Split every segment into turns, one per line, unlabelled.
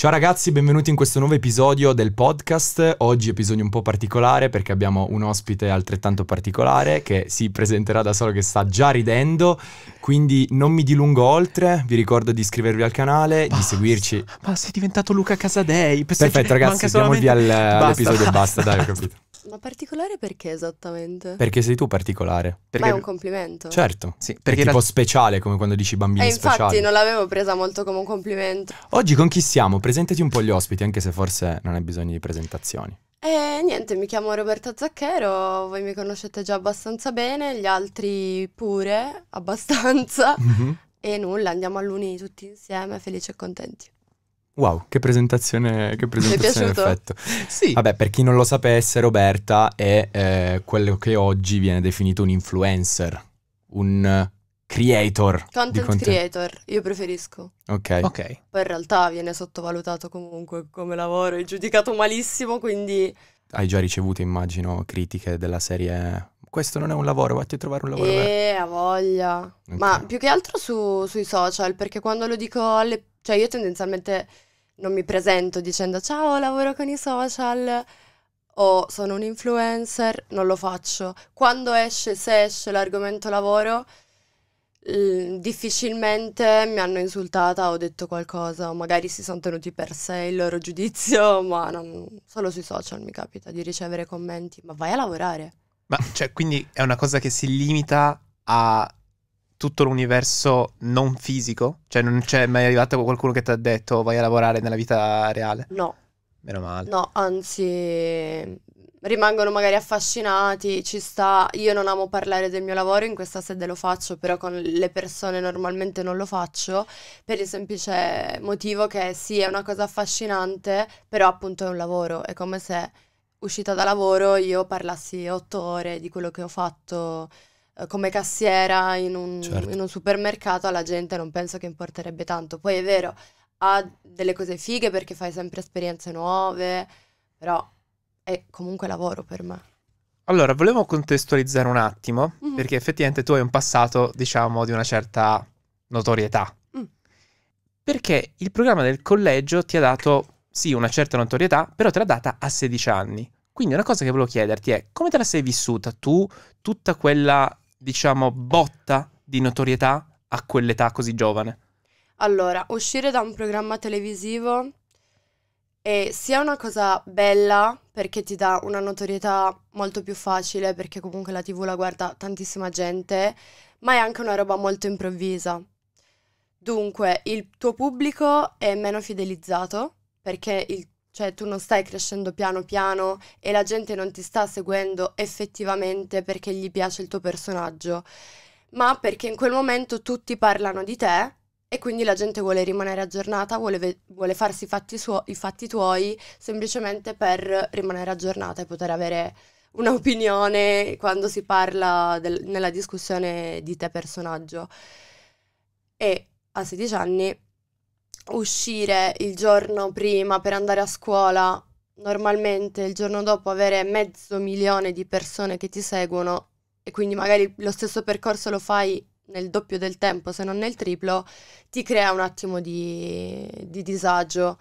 Ciao ragazzi, benvenuti in questo nuovo episodio del podcast. Oggi episodio un po' particolare perché abbiamo un ospite altrettanto particolare che si presenterà da solo che sta già ridendo, quindi non mi dilungo oltre, vi ricordo di iscrivervi al canale, basta, di seguirci.
Ma sei diventato Luca Casadei. Perfetto ragazzi, andiamo solamente... via all'episodio
basta, basta, basta, dai, ho capito.
Ma particolare perché esattamente? Perché
sei tu particolare. Perché... Ma è un
complimento. Certo.
Sì, perché è tipo la... speciale come quando dici bambini eh, infatti, speciali. non
l'avevo presa molto come un complimento.
Oggi con chi siamo? Presentati un po' gli ospiti, anche se forse non hai bisogno di presentazioni.
E eh, niente, mi chiamo Roberta Zacchero, voi mi conoscete già abbastanza bene, gli altri pure, abbastanza. Mm-hmm. E nulla, andiamo all'uni tutti insieme, felici e contenti.
Wow, che presentazione, che presentazione perfetto. Sì. Vabbè, per chi non lo sapesse, Roberta è eh, quello che oggi viene definito un influencer, un creator. Content, content,
creator, io preferisco.
Ok. Ok.
Poi in realtà viene sottovalutato comunque come lavoro, è giudicato malissimo, quindi...
Hai già ricevuto, immagino, critiche della serie... Questo non è un lavoro, vatti a trovare un lavoro.
Eh, ha voglia. Okay. Ma più che altro su, sui social, perché quando lo dico alle... Cioè io tendenzialmente non mi presento dicendo ciao, lavoro con i social o sono un influencer, non lo faccio. Quando esce, se esce l'argomento lavoro, difficilmente mi hanno insultata o detto qualcosa, o magari si sono tenuti per sé il loro giudizio, ma non, solo sui social mi capita di ricevere commenti, ma vai a lavorare.
Ma cioè, quindi è una cosa che si limita a tutto l'universo non fisico? Cioè non c'è mai arrivato qualcuno che ti ha detto vai a lavorare nella vita reale? No. Meno male.
No, anzi rimangono magari affascinati, ci sta, io non amo parlare del mio lavoro, in questa sede lo faccio, però con le persone normalmente non lo faccio, per il semplice motivo che sì, è una cosa affascinante, però appunto è un lavoro, è come se uscita da lavoro io parlassi otto ore di quello che ho fatto eh, come cassiera in un, certo. in un, supermercato alla gente non penso che importerebbe tanto. Poi è vero, ha delle cose fighe perché fai sempre esperienze nuove, però è comunque lavoro per me.
Allora, volevo contestualizzare un attimo, mm-hmm. perché effettivamente tu hai un passato, diciamo, di una certa notorietà. Mm. Perché il programma del collegio ti ha dato, sì, una certa notorietà, però te l'ha data a 16 anni. Quindi una cosa che volevo chiederti è come te la sei vissuta tu, tutta quella diciamo, botta di notorietà a quell'età così giovane?
Allora, uscire da un programma televisivo è sia una cosa bella perché ti dà una notorietà molto più facile perché comunque la TV la guarda tantissima gente, ma è anche una roba molto improvvisa. Dunque, il tuo pubblico è meno fidelizzato perché il cioè tu non stai crescendo piano piano e la gente non ti sta seguendo effettivamente perché gli piace il tuo personaggio, ma perché in quel momento tutti parlano di te e quindi la gente vuole rimanere aggiornata, vuole, ve- vuole farsi i fatti, suo- i fatti tuoi semplicemente per rimanere aggiornata e poter avere un'opinione quando si parla del- nella discussione di te personaggio. E a 16 anni uscire il giorno prima per andare a scuola, normalmente il giorno dopo avere mezzo milione di persone che ti seguono e quindi magari lo stesso percorso lo fai nel doppio del tempo, se non nel triplo, ti crea un attimo di, di disagio.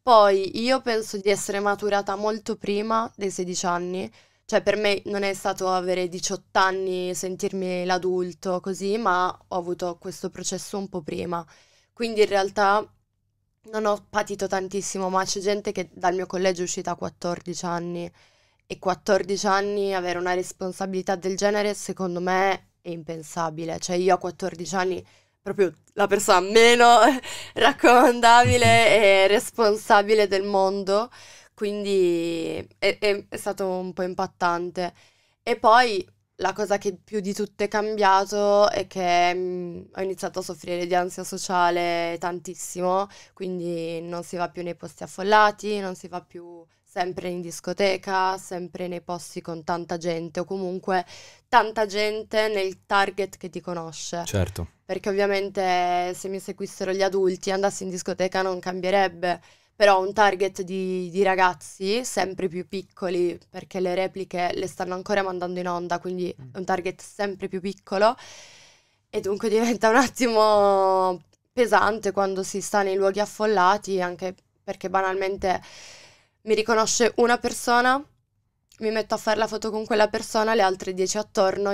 Poi io penso di essere maturata molto prima dei 16 anni, cioè per me non è stato avere 18 anni, sentirmi l'adulto così, ma ho avuto questo processo un po' prima. Quindi in realtà non ho patito tantissimo, ma c'è gente che dal mio collegio è uscita a 14 anni e 14 anni avere una responsabilità del genere secondo me è impensabile. Cioè io a 14 anni proprio la persona meno raccomandabile e responsabile del mondo, quindi è, è, è stato un po' impattante. E poi la cosa che più di tutte è cambiato è che mh, mhmm, ho iniziato a soffrire di ansia sociale tantissimo, quindi non si va più nei posti affollati, non si va più sempre in discoteca, sempre nei posti con tanta gente o comunque tanta gente nel target che ti conosce. Certo. Perché ovviamente se mi seguissero gli adulti e andassi in discoteca non cambierebbe però un target di, di, ragazzi sempre più piccoli perché le repliche le stanno ancora mandando in onda, quindi mm. è un target sempre più piccolo e dunque diventa un attimo pesante quando si sta nei luoghi affollati, anche perché banalmente mi riconosce una persona, mi metto a fare la foto con quella persona, le altre dieci attorno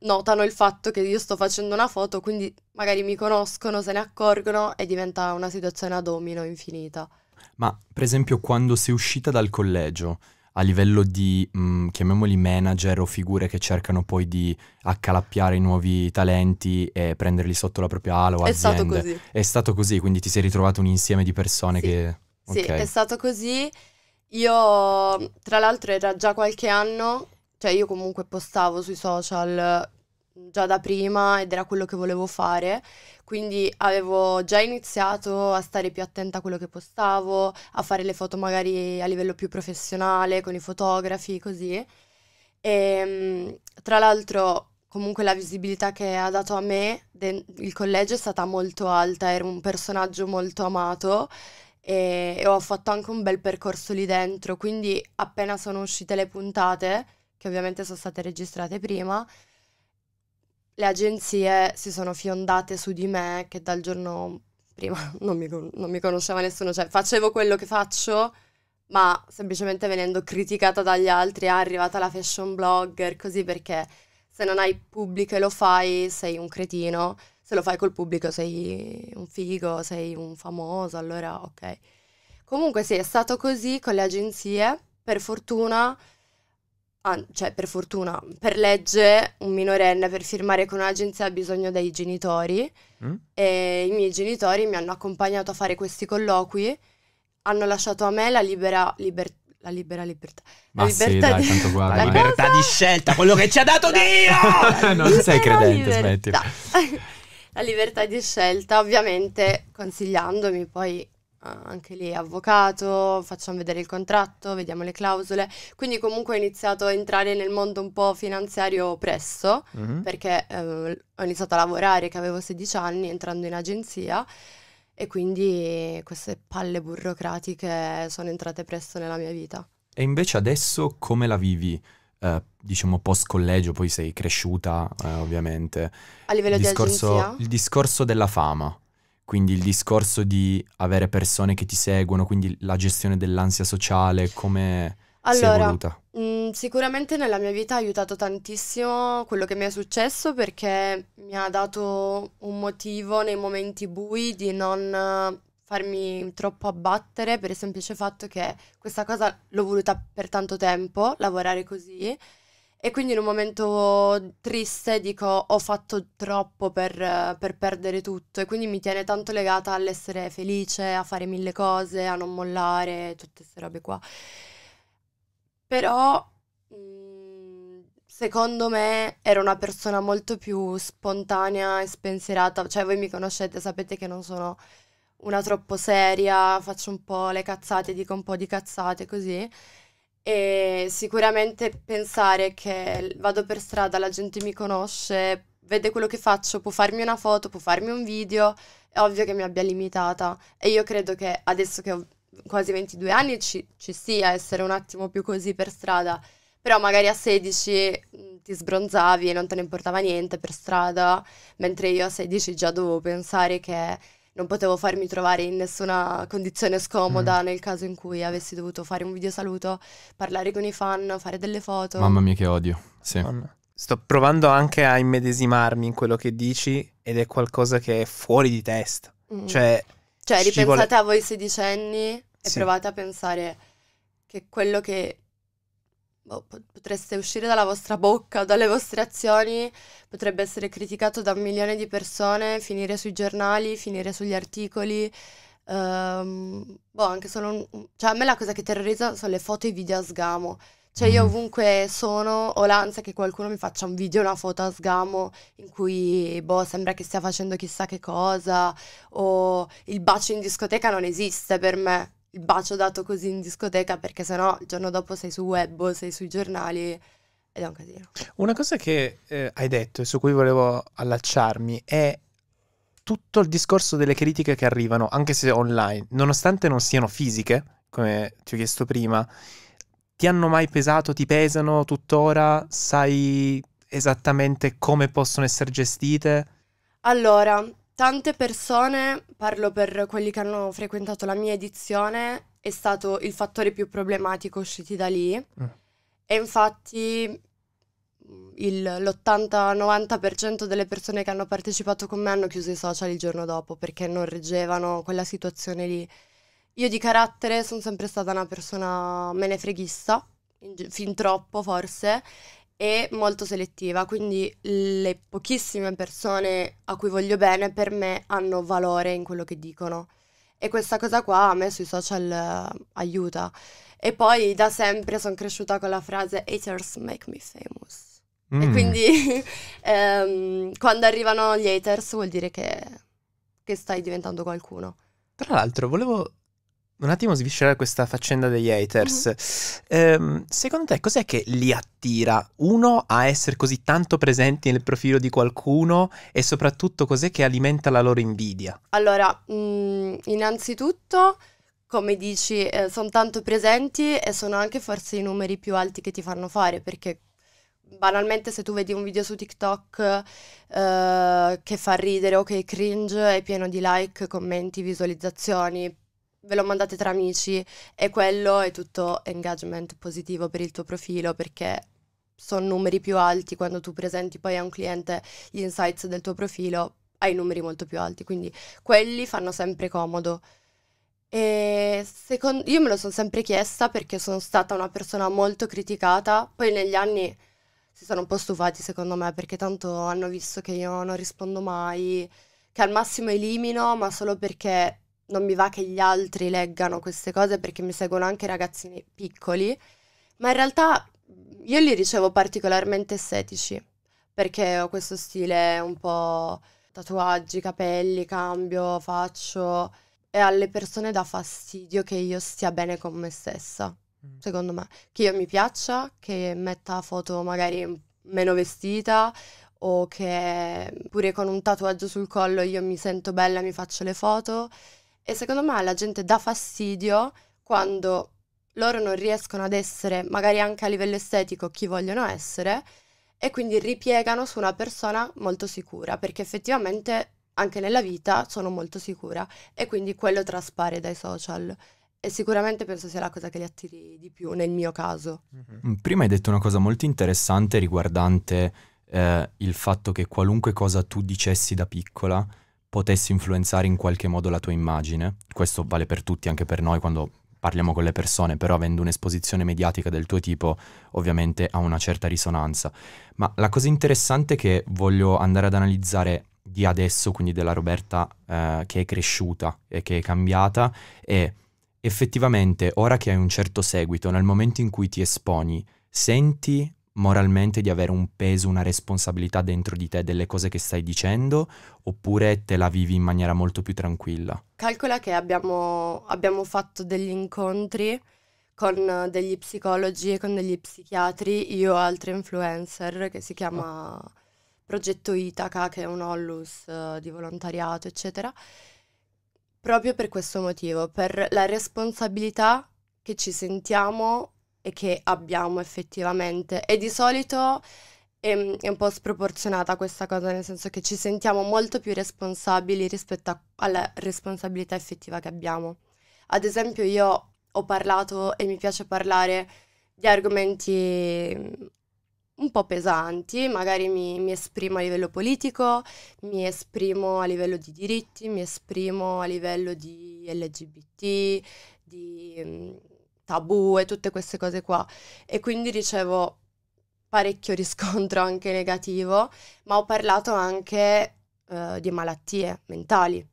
notano il fatto che io sto facendo una foto, quindi magari mi conoscono, se ne accorgono e diventa una situazione a domino infinita.
Ma per esempio quando sei uscita dal collegio, a livello di, mh, mm, chiamiamoli manager o figure che cercano poi di accalappiare i nuovi talenti e prenderli sotto la propria ala o è aziende. È stato così. È stato così, quindi ti sei ritrovato un insieme di persone sì. che... Okay. Sì, è
stato così. Io, tra l'altro, era già qualche anno cioè io comunque postavo sui social mm, già da prima ed era quello che volevo fare, quindi avevo già iniziato a stare più attenta a quello che postavo, a fare le foto magari a livello più professionale con i fotografi, così. E, ehm, tra l'altro comunque la visibilità che ha dato a me de- il collegio è stata molto alta, ero un personaggio molto amato e, e ho fatto anche un bel percorso lì dentro, quindi appena sono uscite le puntate che ovviamente sono state registrate prima, le agenzie si sono fiondate su di me che dal giorno prima non mi, non mi conosceva nessuno, cioè facevo quello che faccio, ma semplicemente venendo criticata dagli altri, ah, è arrivata la fashion blogger, così perché se non hai pubblico e lo fai sei un cretino, se lo fai col pubblico sei un figo, sei un famoso, allora ok. Comunque sì, è stato così con le agenzie, per fortuna ah, cioè per fortuna, per legge un minorenne per firmare con un'agenzia ha bisogno dei genitori mm? e i miei genitori mi hanno accompagnato a fare questi colloqui, hanno lasciato a me la libera libertà la libera libertà. Ma la libertà, sì, di... Dai,
guarda, la eh. libertà di... scelta, quello che ci ha dato Dio! non
sei credente, smetti. la libertà di scelta, ovviamente consigliandomi poi anche lì avvocato, facciamo vedere il contratto, vediamo le clausole. Quindi comunque ho iniziato a entrare nel mondo un po' finanziario presto, mm-hmm. perché eh, ho iniziato a lavorare che avevo 16 anni entrando in agenzia e quindi queste palle burocratiche sono entrate presto nella mia vita.
E invece adesso come la vivi? Eh, diciamo post collegio, poi sei cresciuta eh, ovviamente. A livello il di discorso, agenzia? Il discorso della fama. Quindi il discorso di avere persone che ti seguono, quindi la gestione dell'ansia sociale, come allora, si è evoluta?
Mh, mm, sicuramente nella mia vita ha aiutato tantissimo quello che mi è successo perché mi ha dato un motivo nei momenti bui di non eh, farmi troppo abbattere per il semplice fatto che questa cosa l'ho voluta per tanto tempo, lavorare così e quindi in un momento triste dico ho fatto troppo per, per, perdere tutto e quindi mi tiene tanto legata all'essere felice, a fare mille cose, a non mollare, tutte queste robe qua. Però mhmm, secondo me ero una persona molto più spontanea e spensierata, cioè voi mi conoscete, sapete che non sono una troppo seria, faccio un po' le cazzate, dico un po' di cazzate così e sicuramente pensare che vado per strada, la gente mi conosce, vede quello che faccio, può farmi una foto, può farmi un video, è ovvio che mi abbia limitata. E io credo che adesso che ho quasi 22 anni ci, ci sia essere un attimo più così per strada, però magari a 16 mm, ti sbronzavi e non te ne importava niente per strada, mentre io a 16 già dovevo pensare che non potevo farmi trovare in nessuna condizione scomoda mm. nel caso in cui avessi dovuto fare un video saluto, parlare con i fan, fare delle foto. Mamma mia
che odio, sì. Mamma. Sto provando anche a immedesimarmi in quello che dici ed è qualcosa che è fuori di testa. Mm. Cioè,
cioè ripensate scivola... a voi sedicenni e sì. provate a pensare che quello che boh, potreste uscire dalla vostra bocca o dalle vostre azioni, potrebbe essere criticato da un milione di persone, finire sui giornali, finire sugli articoli. Um, boh, anche solo un... cioè, a me la cosa che terrorizza sono le foto e i video a sgamo. Cioè io mm. ovunque sono ho l'ansia che qualcuno mi faccia un video, una foto a sgamo in cui boh, sembra che stia facendo chissà che cosa o il bacio in discoteca non esiste per me il bacio dato così in discoteca perché sennò il giorno dopo sei su web, sei sui giornali ed è un casino.
Una cosa che eh, hai detto e su cui volevo allacciarmi è tutto il discorso delle critiche che arrivano, anche se online, nonostante non siano fisiche, come ti ho chiesto prima, ti hanno mai pesato, ti pesano tuttora, sai esattamente come possono essere gestite?
Allora, tante persone, parlo per quelli che hanno frequentato la mia edizione, è stato il fattore più problematico usciti da lì. Mm. E infatti il, l'80-90% delle persone che hanno partecipato con me hanno chiuso i social il giorno dopo perché non reggevano quella situazione lì. Io di carattere sono sempre stata una persona menefreghista, fin troppo forse, e molto selettiva, quindi le pochissime persone a cui voglio bene per me hanno valore in quello che dicono. E questa cosa qua a me sui social uh, aiuta. E poi da sempre sono cresciuta con la frase haters make me famous. Mm. E quindi um, quando arrivano gli haters vuol dire che, che stai diventando qualcuno.
Tra l'altro volevo un attimo sviscerare questa faccenda degli haters. Mm-hmm. Ehm, secondo te cos'è che li attira? Uno a essere così tanto presenti nel profilo di qualcuno e soprattutto cos'è che alimenta la loro invidia?
Allora, mh, mm, innanzitutto, come dici, eh, sono tanto presenti e sono anche forse i numeri più alti che ti fanno fare perché banalmente se tu vedi un video su TikTok eh, che fa ridere o che è cringe è pieno di like, commenti, visualizzazioni, ve lo mandate tra amici e quello è tutto engagement positivo per il tuo profilo perché sono numeri più alti quando tu presenti poi a un cliente gli insights del tuo profilo hai numeri molto più alti quindi quelli fanno sempre comodo e secondo, io me lo sono sempre chiesta perché sono stata una persona molto criticata poi negli anni si sono un po' stufati secondo me perché tanto hanno visto che io non rispondo mai che al massimo elimino ma solo perché non mi va che gli altri leggano queste cose perché mi seguono anche ragazzini piccoli, ma in realtà io li ricevo particolarmente estetici perché ho questo stile un po' tatuaggi, capelli, cambio, faccio e alle persone dà fastidio che io stia bene con me stessa, mm. secondo me, che io mi piaccia, che metta foto magari meno vestita o che pure con un tatuaggio sul collo io mi sento bella, mi faccio le foto e secondo me la gente dà fastidio quando loro non riescono ad essere, magari anche a livello estetico, chi vogliono essere, e quindi ripiegano su una persona molto sicura, perché effettivamente anche nella vita sono molto sicura e quindi quello traspare dai social. E sicuramente penso sia la cosa che li attiri di più nel mio caso.
Mm-hmm. Mm, prima hai detto una cosa molto interessante riguardante eh, il fatto che qualunque cosa tu dicessi da piccola, potesse influenzare in qualche modo la tua immagine, questo vale per tutti, anche per noi quando parliamo con le persone, però avendo un'esposizione mediatica del tuo tipo ovviamente ha una certa risonanza. Ma la cosa interessante che voglio andare ad analizzare di adesso, quindi della Roberta eh, che è cresciuta e che è cambiata, è effettivamente ora che hai un certo seguito, nel momento in cui ti esponi, senti moralmente di avere un peso, una responsabilità dentro di te delle cose che stai dicendo oppure te la vivi in maniera molto più tranquilla?
Calcola che abbiamo, abbiamo fatto degli incontri con degli psicologi e con degli psichiatri, io ho altre influencer che si chiama Progetto Itaca, che è un hollus eh, di volontariato, eccetera, proprio per questo motivo, per la responsabilità che ci sentiamo e che abbiamo effettivamente. E di solito è, ehm, è, un po' sproporzionata questa cosa, nel senso che ci sentiamo molto più responsabili rispetto a, alla responsabilità effettiva che abbiamo. Ad esempio io ho parlato e mi piace parlare di argomenti mm, un po' pesanti, magari mi, mi esprimo a livello politico, mi esprimo a livello di diritti, mi esprimo a livello di LGBT, di mm, tabù e tutte queste cose qua. E quindi ricevo parecchio riscontro anche negativo, ma ho parlato anche eh, di malattie mentali.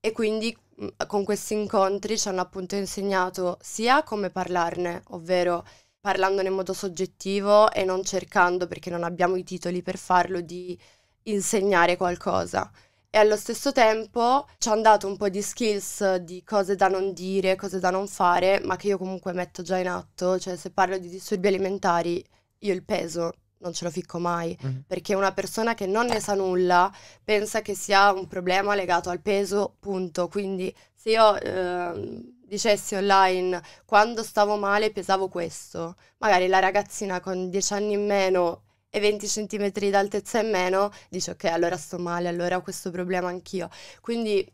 E quindi mm, con questi incontri ci hanno appunto insegnato sia come parlarne, ovvero parlandone in modo soggettivo e non cercando, perché non abbiamo i titoli per farlo, di insegnare qualcosa e allo stesso tempo ci hanno dato un po' di skills di cose da non dire, cose da non fare, ma che io comunque metto già in atto, cioè se parlo di disturbi alimentari io il peso non ce lo ficco mai, mm-hmm. perché una persona che non ne sa nulla pensa che sia un problema legato al peso, punto. Quindi se io eh, dicessi online quando stavo male pesavo questo, magari la ragazzina con dieci anni in meno e 20 cm d'altezza in meno, dice ok, allora sto male, allora ho questo problema anch'io. Quindi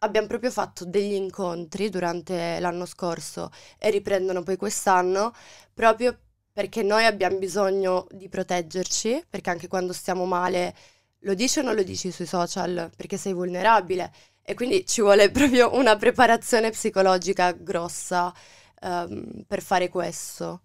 abbiamo proprio fatto degli incontri durante l'anno scorso e riprendono poi quest'anno proprio perché noi abbiamo bisogno di proteggerci, perché anche quando stiamo male lo dici o non lo dici sui social, perché sei vulnerabile e quindi ci vuole proprio una preparazione psicologica grossa um, per fare questo.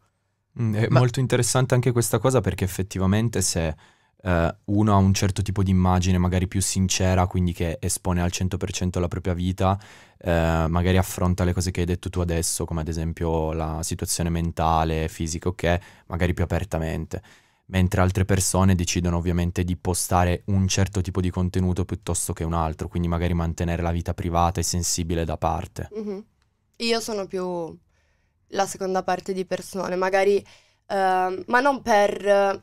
Mm, è Ma... molto
interessante anche questa cosa perché effettivamente se eh, uno ha un certo tipo di immagine magari più sincera, quindi che espone al 100% la propria vita, eh, magari affronta le cose che hai detto tu adesso, come ad esempio la situazione mentale, fisica, ok, magari più apertamente. Mentre altre persone decidono ovviamente di postare un certo tipo di contenuto piuttosto che un altro, quindi magari mantenere la vita privata e sensibile da parte.
Mm-hmm. Io sono più la seconda parte di persone, magari, uh, ma non per eh,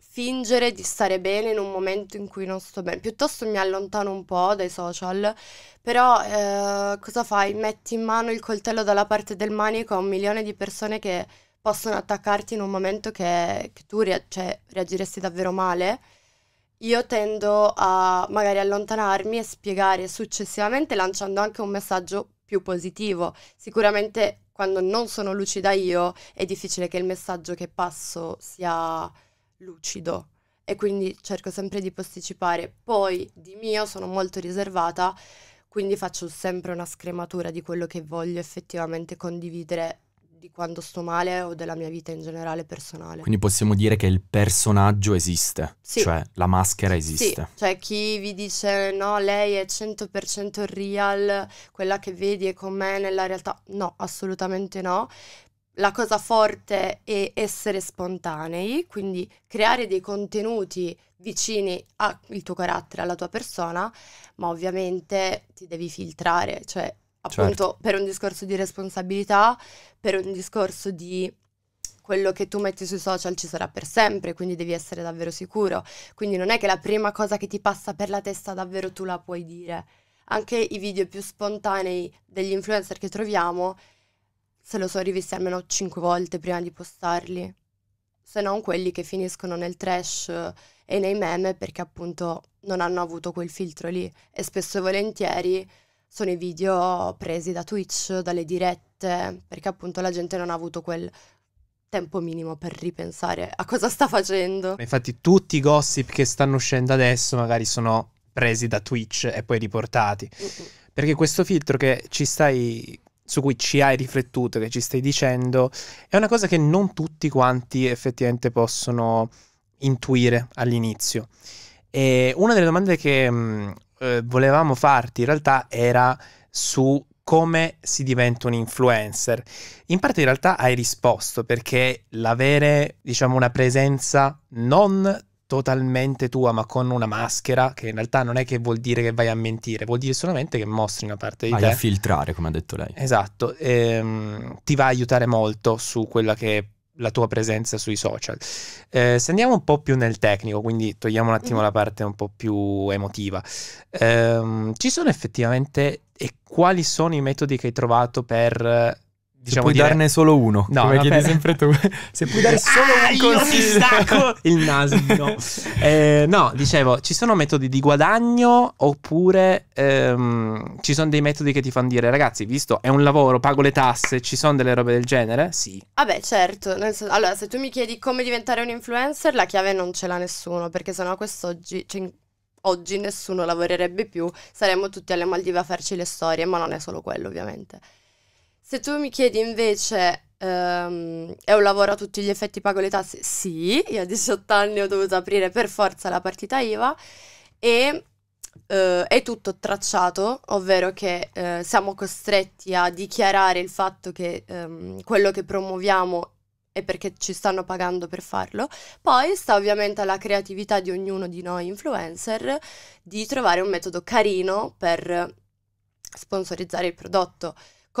fingere di stare bene in un momento in cui non sto bene, piuttosto mi allontano un po' dai social, però uh, cosa fai? Metti in mano il coltello dalla parte del manico a un milione di persone che possono attaccarti in un momento che, che tu rea- cioè, reagiresti davvero male. Io tendo a magari allontanarmi e spiegare successivamente lanciando anche un messaggio più positivo. Sicuramente quando non sono lucida io, è difficile che il messaggio che passo sia lucido e quindi cerco sempre di posticipare. Poi di mio sono molto riservata, quindi faccio sempre una scrematura di quello che voglio effettivamente condividere di quando sto male o della mia vita in generale personale. Quindi
possiamo dire che il personaggio esiste, sì. cioè la maschera
esiste. Sì. Cioè chi vi dice no, lei è 100% real, quella che vedi è con me nella realtà, no, assolutamente no. La cosa forte è essere spontanei, quindi creare dei contenuti vicini al tuo carattere, alla tua persona, ma ovviamente ti devi filtrare, cioè appunto certo. per un discorso di responsabilità, per un discorso di quello che tu metti sui social ci sarà per sempre, quindi devi essere davvero sicuro. Quindi non è che la prima cosa che ti passa per la testa davvero tu la puoi dire. Anche i video più spontanei degli influencer che troviamo, se lo so rivisti almeno 5 volte prima di postarli, se non quelli che finiscono nel trash eh, e nei meme perché appunto non hanno avuto quel filtro lì e spesso e volentieri sono i video presi da Twitch, dalle dirette, perché appunto la gente non ha avuto quel tempo minimo per ripensare a cosa sta facendo.
Infatti tutti i gossip che stanno uscendo adesso magari sono presi da Twitch e poi riportati. Mm-mm. Perché questo filtro che ci stai su cui ci hai riflettuto, che ci stai dicendo, è una cosa che non tutti quanti effettivamente possono intuire all'inizio. E una delle domande che mh, mm, eh, volevamo farti in realtà era su come si diventa un influencer. In parte in realtà hai risposto perché l'avere, diciamo, una presenza non totalmente tua, ma con una maschera, che in realtà non è che vuol dire che vai a mentire, vuol dire solamente che mostri una parte di vai te. Vai a filtrare, come ha detto lei. Esatto, ehm, ti va a aiutare molto su quella che la tua presenza sui social. Eh, se andiamo un po' più nel tecnico, quindi togliamo un attimo mm. la parte un po' più emotiva, eh, ci sono effettivamente e quali sono i metodi che hai trovato per Diciamo puoi dire... darne solo uno, no, come chiedi sempre tu. Se puoi dare ah, solo ah, un consiglio. Io stacco il naso. eh, no, dicevo, ci sono metodi di guadagno oppure ehm, ci sono dei metodi che ti fanno dire, ragazzi, visto è un lavoro, pago le tasse, ci sono delle robe del genere? Sì.
Vabbè, certo. Allora, se tu mi chiedi come diventare un influencer, la chiave non ce l'ha nessuno, perché sennò quest'oggi... Cioè, oggi nessuno lavorerebbe più, saremmo tutti alle Maldive a farci le storie, ma non è solo quello ovviamente. Se tu mi chiedi invece ehm, è un lavoro a tutti gli effetti pago le tasse, sì, io a 18 anni ho dovuto aprire per forza la partita IVA e eh, è tutto tracciato, ovvero che eh, siamo costretti a dichiarare il fatto che ehm, quello che promuoviamo è perché ci stanno pagando per farlo. Poi sta ovviamente alla creatività di ognuno di noi influencer di trovare un metodo carino per sponsorizzare il prodotto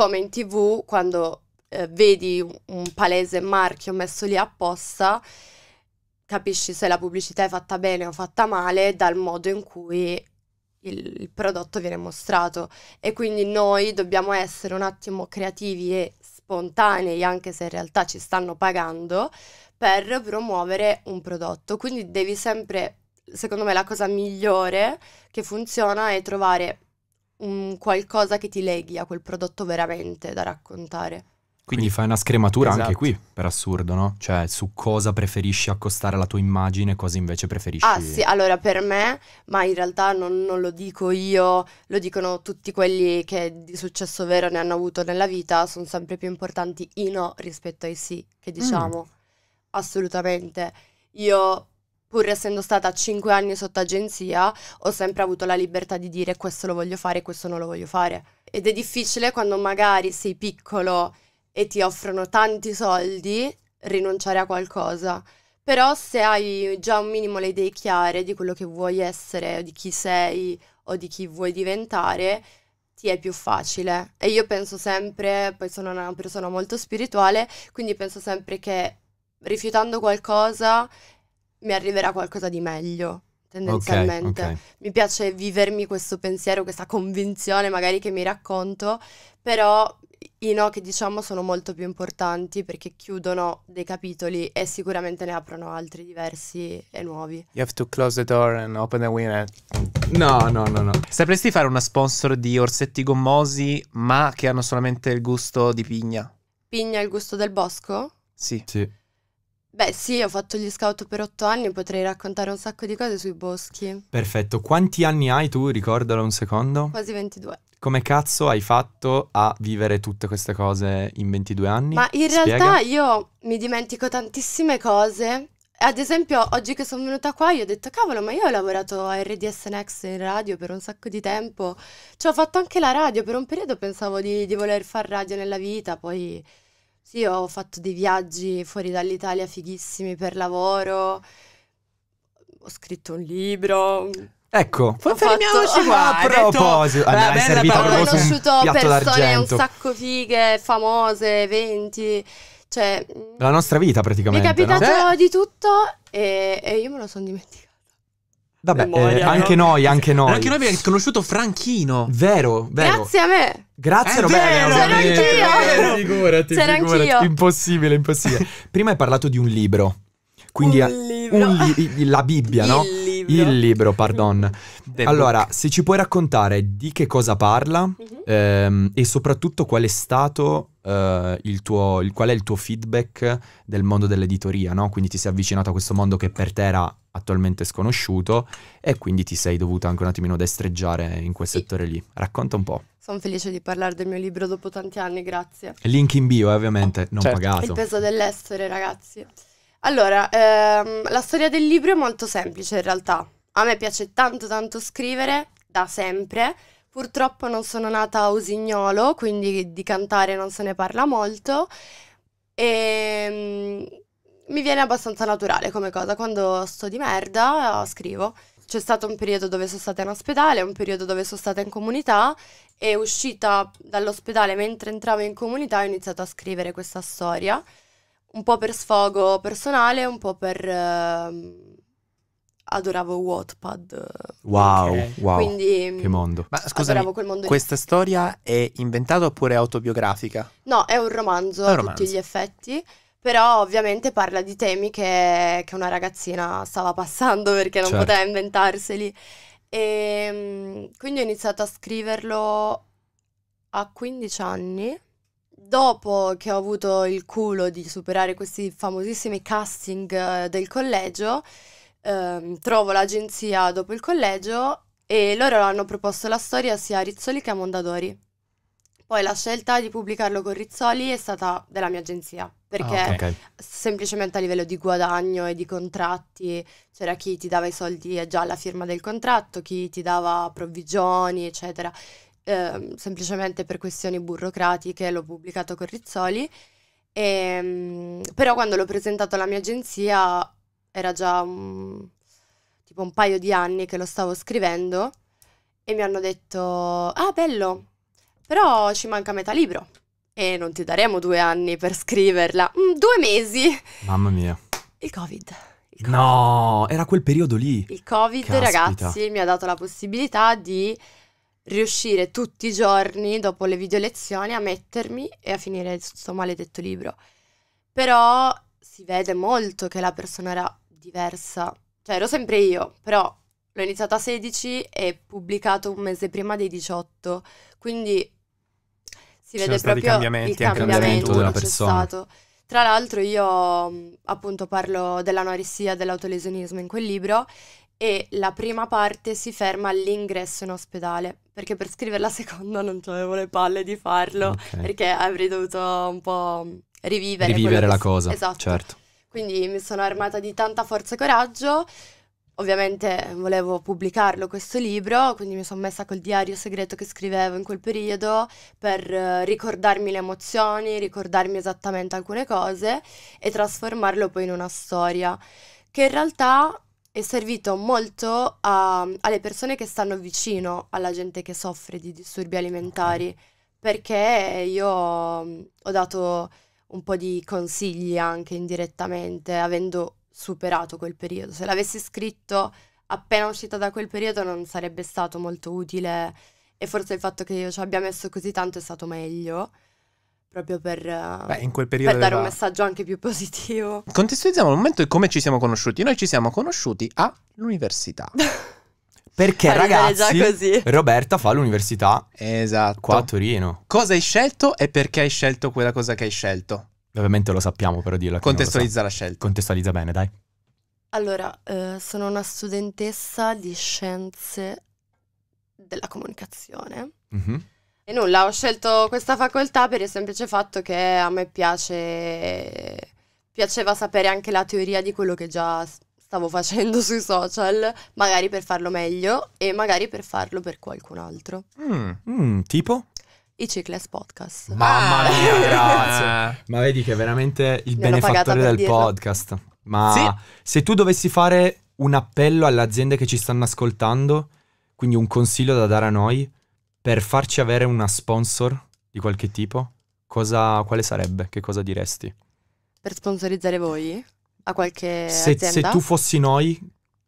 come in tv quando eh, vedi un palese marchio messo lì apposta, capisci se la pubblicità è fatta bene o fatta male dal modo in cui il, il prodotto viene mostrato e quindi noi dobbiamo essere un attimo creativi e spontanei, anche se in realtà ci stanno pagando, per promuovere un prodotto. Quindi devi sempre, secondo me, la cosa migliore che funziona è trovare un qualcosa che ti leghi a quel prodotto veramente da raccontare.
Quindi fai una scrematura esatto. anche qui, per assurdo, no? Cioè, su cosa preferisci accostare la tua immagine, e cosa invece preferisci... Ah sì,
allora per me, ma in realtà non, non, lo dico io, lo dicono tutti quelli che di successo vero ne hanno avuto nella vita, sono sempre più importanti i no rispetto ai sì, che mm. diciamo, mm. assolutamente. Io Pur essendo stata 5 anni sotto agenzia, ho sempre avuto la libertà di dire questo lo voglio fare e questo non lo voglio fare. Ed è difficile quando magari sei piccolo e ti offrono tanti soldi rinunciare a qualcosa. Però se hai già un minimo le idee chiare di quello che vuoi essere, di chi sei o di chi vuoi diventare, ti è più facile. E io penso sempre, poi sono una persona molto spirituale, quindi penso sempre che rifiutando qualcosa mi arriverà qualcosa di meglio tendenzialmente. Okay, okay. Mi piace vivermi questo pensiero, questa convinzione magari che mi racconto, però i no che diciamo sono molto più importanti perché chiudono dei capitoli e sicuramente ne aprono altri diversi e nuovi.
You have to close the door and open the window. No, no, no, no. Sapresti fare una sponsor di orsetti gommosi ma che hanno solamente il gusto di pigna?
Pigna il gusto del bosco? Sì. Sì. Beh, sì, ho fatto gli scout per otto anni, potrei raccontare un sacco di cose sui boschi.
Perfetto. Quanti anni hai tu? Ricordalo un secondo.
Quasi 22.
Come cazzo hai fatto a vivere tutte queste cose in 22 anni? Ma in Spiega. realtà
io mi dimentico tantissime cose. Ad esempio, oggi che sono venuta qua, io ho detto: cavolo, ma io ho lavorato a RDS Next in radio per un sacco di tempo. Ci ho fatto anche la radio. Per un periodo pensavo di, di voler fare radio nella vita, poi sì, ho fatto dei viaggi fuori dall'Italia fighissimi per lavoro, ho scritto un libro.
Ecco, poi fermiamoci qua. A proposito, ho conosciuto persone d'argento. un
sacco fighe, famose, eventi. Cioè,
la nostra vita
praticamente. Mi è capitato no?
Eh. di tutto e, e io me lo sono dimenticato.
Vabbè, eh, anche noi, anche noi. Anche noi abbiamo conosciuto Franchino. Vero, vero. Grazie a
me. Grazie, Roberto. C'era anch'io. C'era C'ero figurati. anch'io.
Impossibile, impossibile. Prima hai
parlato di un libro. Quindi un libro. Un li- la Bibbia, Il no? Libro. Il libro, pardon. allora, se ci puoi raccontare di che cosa parla mm-hmm. ehm, e soprattutto qual è stato eh, il tuo, il, qual è il tuo feedback del mondo dell'editoria, no? quindi ti sei avvicinato a questo mondo che per te era attualmente sconosciuto e quindi ti sei dovuto anche un attimino destreggiare in quel sì. settore lì. Racconta un po'.
Sono felice di parlare del mio libro dopo tanti anni, grazie.
Link in bio, eh, ovviamente, non certo. pagato. Il peso
dell'essere, ragazzi. Allora, ehm, la storia del libro è molto semplice in realtà. A me piace tanto tanto scrivere, da sempre, Purtroppo non sono nata a Usignolo, quindi di cantare non se ne parla molto e ehm, mi viene abbastanza naturale come cosa. Quando sto di merda scrivo. C'è stato un periodo dove sono stata in ospedale, un periodo dove sono stata in comunità e uscita dall'ospedale mentre entravo in comunità ho iniziato a scrivere questa storia, un po' per sfogo personale, un po' per... Eh, adoravo Wattpad. Eh,
wow, okay. wow. Quindi, che mm, mondo. Ma scusami, questa lì. storia è inventata oppure autobiografica?
No, è un romanzo è un a romanzo. tutti gli effetti. Però ovviamente parla di temi che, che una ragazzina stava passando perché non certo. poteva inventarseli. E ehm, quindi ho iniziato a scriverlo a 15 anni. Dopo che ho avuto il culo di superare questi famosissimi casting eh, del collegio, ehm, trovo l'agenzia dopo il collegio e loro hanno proposto la storia sia a Rizzoli che a Mondadori. Poi la scelta di pubblicarlo con Rizzoli è stata della mia agenzia, perché ah, okay. semplicemente a livello di guadagno e di contratti c'era chi ti dava i soldi già alla firma del contratto, chi ti dava provvigioni, eccetera. Eh, semplicemente per questioni burocratiche l'ho pubblicato con Rizzoli. E, ehm, però quando l'ho presentato alla mia agenzia era già un, tipo un paio di anni che lo stavo scrivendo e mi hanno detto, ah bello, però ci manca metà libro e non ti daremo due anni per scriverla, mm, due mesi. Mamma mia. Il Covid.
Il COVID. No, era quel periodo lì. Il
Covid, Caspita. ragazzi, mi ha dato la possibilità di riuscire tutti i giorni dopo le video lezioni a mettermi e a finire questo maledetto libro. Però si vede molto che la persona era diversa. Cioè, ero sempre io, però l'ho iniziato a 16 e pubblicato un mese prima dei 18, quindi si Ci vede proprio cambiamenti, il cambiamento della persona. Stato. Tra l'altro io mm, appunto parlo dell'anoressia, dell'autolesionismo in quel libro e la prima parte si ferma all'ingresso in ospedale, perché per scrivere la seconda non avevo le palle di farlo, okay. perché avrei dovuto un po' mm, rivivere, rivivere la cosa. Esatto. Certo. Quindi mi sono armata di tanta forza e coraggio. Ovviamente volevo pubblicarlo questo libro, quindi mi sono messa col diario segreto che scrivevo in quel periodo per eh, ricordarmi le emozioni, ricordarmi esattamente alcune cose e trasformarlo poi in una storia che in realtà è servito molto a, alle persone che stanno vicino alla gente che soffre di disturbi alimentari perché io mm, ho dato un po' di consigli anche indirettamente, avendo superato quel periodo. Se l'avessi scritto appena uscita da quel periodo non sarebbe stato molto utile e forse il fatto che io ci abbia messo così tanto è stato meglio proprio per, eh, Beh, per dare aveva... un messaggio anche più positivo.
Contestualizziamo il momento di come ci siamo conosciuti. Noi ci siamo conosciuti all'università. Perché ragazzi,
Roberta fa l'università esatto. qua a Torino. Cosa hai scelto e perché hai scelto quella cosa che hai scelto? Ovviamente lo sappiamo, però dirla. Contestualizza la scelta. Contestualizza bene, dai.
Allora, eh, sono una studentessa di scienze della comunicazione. Mm-hmm. E nulla, ho scelto questa facoltà per il semplice fatto che a me piace... piaceva sapere anche la teoria di quello che già stavo facendo sui social, magari per farlo meglio e magari per farlo per qualcun altro.
Mm, mm, tipo?
I Cicles Podcast. Mamma mia, ah, grazie.
Ma vedi che è veramente il Mi benefattore del dirlo. podcast. Ma sì? se tu dovessi fare un appello alle aziende che ci stanno ascoltando, quindi un consiglio da dare a noi per farci avere una sponsor di qualche tipo, cosa, quale sarebbe? Che cosa diresti?
Per sponsorizzare voi? a qualche se, se, tu
fossi noi,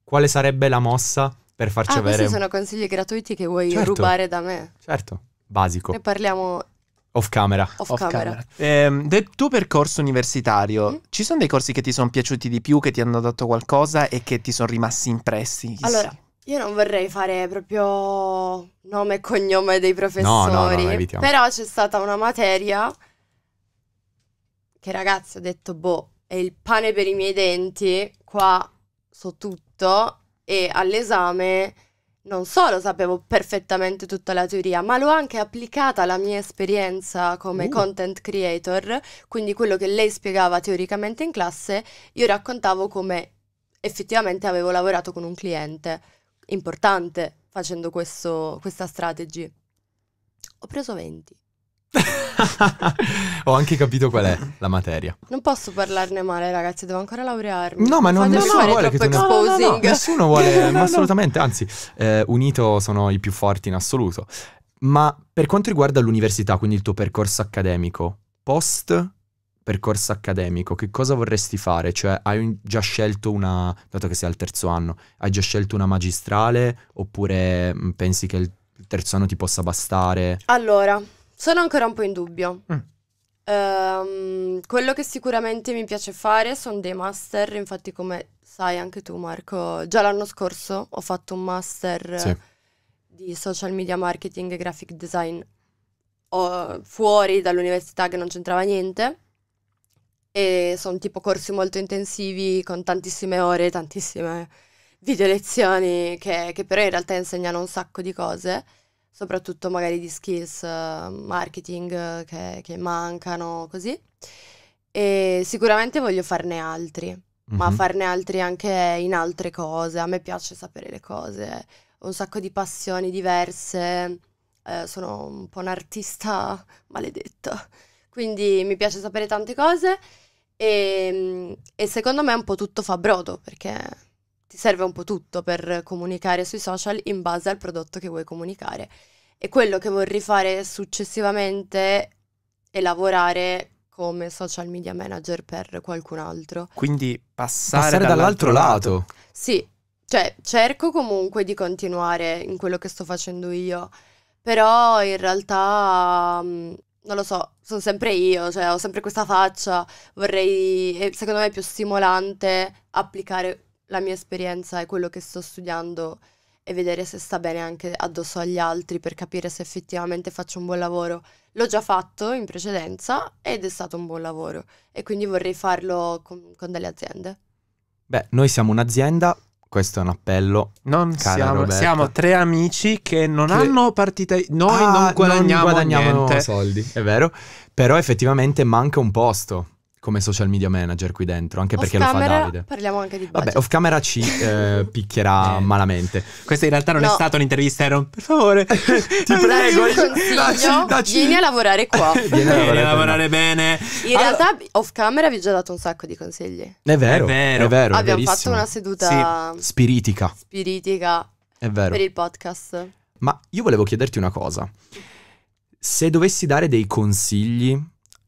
quale sarebbe la mossa per
farci ah, avere... questi sono
consigli gratuiti che vuoi certo. rubare da me.
Certo, basico. Ne
parliamo...
Off camera. Off, Off camera. camera. Eh, del tuo percorso universitario, mm? ci sono dei corsi che ti sono piaciuti di più, che ti hanno dato qualcosa e che ti sono rimasti impressi?
Allora, io non vorrei fare proprio nome e cognome dei professori, no, no, no, però c'è stata una materia che ragazzi ho detto boh, è il pane per i miei denti, qua so tutto e all'esame non solo sapevo perfettamente tutta la teoria, ma l'ho anche applicata alla mia esperienza come uh. content creator, quindi quello che lei spiegava teoricamente in classe, io raccontavo come effettivamente avevo lavorato con un cliente importante facendo questo, questa strategy. Ho preso 20.
Ho anche capito qual è la materia.
Non posso parlarne male, ragazzi, devo ancora laurearmi. No, ma non, nessuno vuole che tu ne... no, no, no, nessuno vuole, ma assolutamente,
anzi, eh, unito sono i più forti in assoluto. Ma per quanto riguarda l'università, quindi il tuo percorso accademico, post percorso accademico, che cosa vorresti fare? Cioè, hai già scelto una, dato che sei al terzo anno, hai già scelto una magistrale oppure mm, pensi che il terzo anno ti possa bastare?
Allora, sono ancora un po' in dubbio. Mm. Um, quello che sicuramente mi piace fare sono dei master, infatti come sai anche tu Marco, già l'anno scorso ho fatto un master sì. di social media marketing e graphic design o, fuori dall'università che non c'entrava niente e sono tipo corsi molto intensivi con tantissime ore, tantissime video lezioni che, che però in realtà insegnano un sacco di cose soprattutto magari di skills eh, marketing eh, che, che mancano, così. E sicuramente voglio farne altri, mm-hmm. ma mhm. farne altri anche in altre cose. A me piace sapere le cose, ho un sacco di passioni diverse, eh, sono un po' un artista maledetto quindi mi piace sapere tante cose e, mm, e secondo me un po' tutto fa brodo perché ti serve un po' tutto per comunicare sui social in base al prodotto che vuoi comunicare. E quello che vorrei fare successivamente è lavorare come social media manager per qualcun altro.
Quindi passare, passare dall'altro, dall'altro lato. lato.
Sì, cioè cerco comunque di continuare in quello che sto facendo io, però in realtà mm, non lo so, sono sempre io, cioè ho sempre questa faccia, vorrei, secondo me è più stimolante applicare la mia esperienza e quello che sto studiando e vedere se sta bene anche addosso agli altri per capire se effettivamente faccio un buon lavoro. L'ho già fatto in precedenza ed è stato un buon lavoro e quindi vorrei farlo con, con delle aziende.
Beh, noi siamo un'azienda, questo è un appello. Non siamo, siamo,
tre amici che non che... hanno partita. Noi ah, non guadagniamo, non guadagniamo soldi,
è vero. Però effettivamente manca un posto come social media manager qui dentro, anche off perché camera, lo fa Davide.
Parliamo anche di budget. Vabbè, off
camera ci eh, picchierà eh. malamente. Questa in
realtà non no. è stata un'intervista, era per
favore, ti prego, dacci, dacci. vieni a lavorare qua.
vieni a lavorare, lavorare bene.
In allora... realtà off camera vi ho già dato un sacco di consigli.
È vero, è vero, è vero Abbiamo è fatto una seduta sì. spiritica.
Spiritica. È vero. Per il podcast.
Ma io volevo chiederti una cosa. Se dovessi dare dei consigli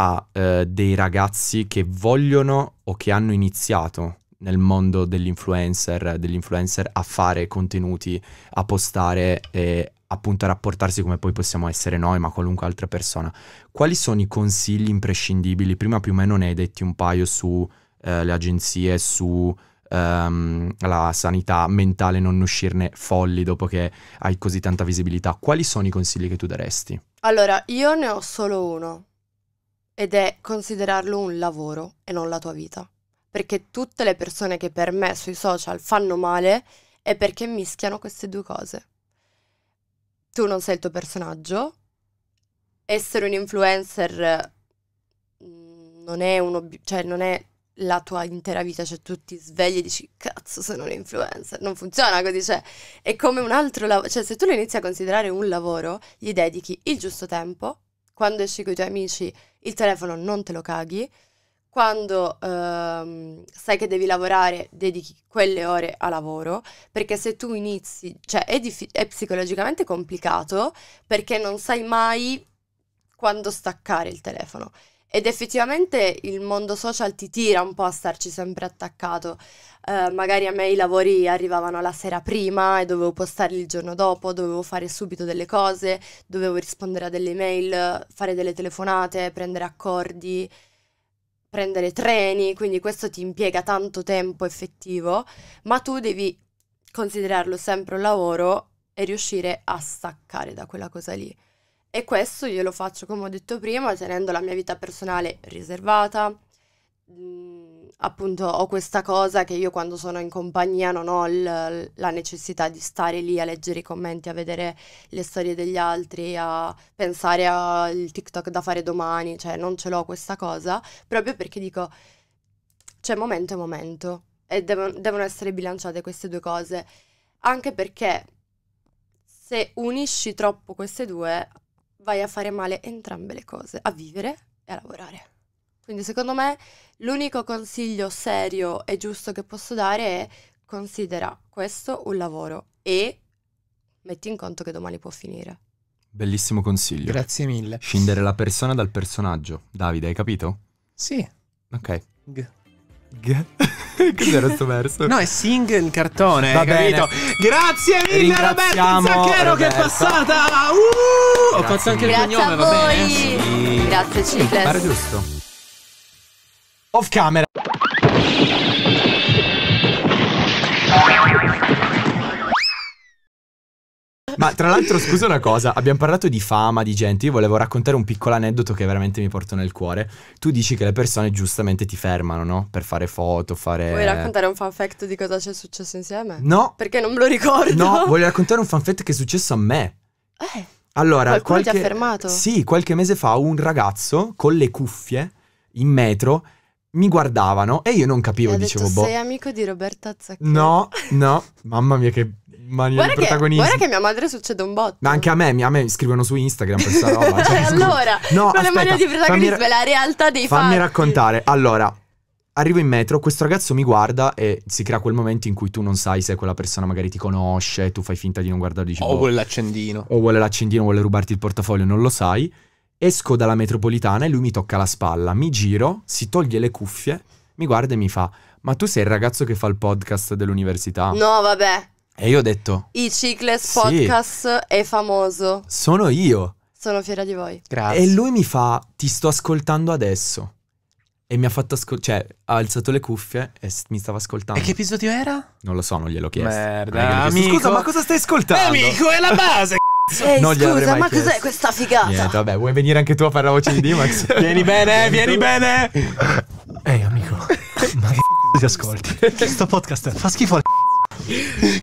a eh, dei ragazzi che vogliono o che hanno iniziato nel mondo dell'influencer, dell'influencer a fare contenuti, a postare e appunto a rapportarsi come poi possiamo essere noi, ma qualunque altra persona. Quali sono i consigli imprescindibili? Prima più o meno ne hai detti un paio sulle eh, agenzie, su um, la sanità mentale, non uscirne folli dopo che hai così tanta visibilità. Quali sono i consigli che tu daresti?
Allora, io ne ho solo uno ed è considerarlo un lavoro e non la tua vita. Perché tutte le persone che per me sui social fanno male è perché mischiano queste due cose. Tu non sei il tuo personaggio, essere un influencer mm, non è, uno, cioè non è la tua intera vita, cioè tu ti svegli e dici cazzo sono un influencer, non funziona così, cioè è come un altro lavoro, cioè se tu lo inizi a considerare un lavoro, gli dedichi il giusto tempo, quando esci con i tuoi amici il telefono non te lo caghi, quando ehm, sai che devi lavorare, dedichi quelle ore a lavoro, perché se tu inizi, cioè è, difi- è psicologicamente complicato perché non sai mai quando staccare il telefono. Ed effettivamente il mondo social ti tira un po' a starci sempre attaccato. Eh, magari a me i lavori arrivavano la sera prima e dovevo postarli il giorno dopo, dovevo fare subito delle cose, dovevo rispondere a delle email, fare delle telefonate, prendere accordi, prendere treni, quindi questo ti impiega tanto tempo effettivo, ma tu devi considerarlo sempre un lavoro e riuscire a staccare da quella cosa lì. E questo io lo faccio, come ho detto prima, tenendo la mia vita personale riservata. Mm, appunto, ho questa cosa che io quando sono in compagnia non ho l- la necessità di stare lì a leggere i commenti, a vedere le storie degli altri, a pensare al TikTok da fare domani, cioè non ce l'ho questa cosa, proprio perché dico, c'è momento e momento, e dev- devono essere bilanciate queste due cose, anche perché se unisci troppo queste due, vai a fare male entrambe le cose, a vivere e a lavorare. Quindi secondo me l'unico consiglio serio e giusto che posso dare è considera questo un lavoro e metti in conto che domani può finire.
Bellissimo consiglio. Grazie mille. Scindere la persona dal personaggio. Davide, hai capito? Sì. Ok.
G. G.
Cos'era sto verso? No, è Sing il cartone, Va capito? Grazie mille Roberto Zacchero che è passata! Uh! ho Grazie fatto anche il Grazie cognome, va bene?
Sì. Grazie Cicles. Pare giusto. Off camera. Ma tra l'altro, scusa una cosa, abbiamo parlato di fama, di gente. Io volevo raccontare un piccolo aneddoto che veramente mi porto nel cuore. Tu dici che le persone giustamente ti fermano, no? Per fare foto, fare. Vuoi raccontare
un fanfact di cosa ci è successo insieme? No. Perché non me lo ricordo. No, voglio
raccontare un fanfact che è successo a me. Eh. Allora, Qualcuno qualche... ti ha fermato? Sì, qualche mese fa un ragazzo con le cuffie in metro mi guardavano e io non capivo, dicevo detto, boh. Sei
amico di Roberta Zacchini?
No, no, mamma mia che maniera di protagonista. Che, guarda che
a mia madre succede un botto.
Ma anche a me, a me mi scrivono su Instagram questa roba. Cioè, allora, no, con aspetta, le mani di protagonista è la
realtà dei fatti. Fammi
raccontare. Allora, Arrivo in metro, questo ragazzo mi guarda e si crea quel momento in cui tu non sai se quella persona magari ti conosce, tu fai finta di non guardarlo dici, O boh. vuole
l'accendino.
O vuole l'accendino, vuole rubarti il portafoglio, non lo sai. Esco dalla metropolitana e lui mi tocca la spalla, mi giro, si toglie le cuffie, mi guarda e mi fa ma tu sei il ragazzo che fa il podcast dell'università? No, vabbè. E io ho detto:
I Cicles Podcast sì, è famoso.
Sono io.
Sono fiera di voi.
Grazie. E lui mi fa: Ti sto ascoltando adesso. E mi ha fatto ascoltare, cioè ha alzato le cuffie e s- mi stava ascoltando. E che
episodio era?
Non lo so, non gliel'ho chiesto. Merda, Non chiesto, amico. Scusa, ma cosa stai ascoltando? amico, è la base.
Ehi, Non scusa, mai ma cos'è questa figata?
Niente, vabbè, vuoi venire anche tu a fare la voce di Dimax? vieni bene, vieni bene. Ehi amico, ma che c***o ti ascolti?
Sto podcast fa schifo al c***o.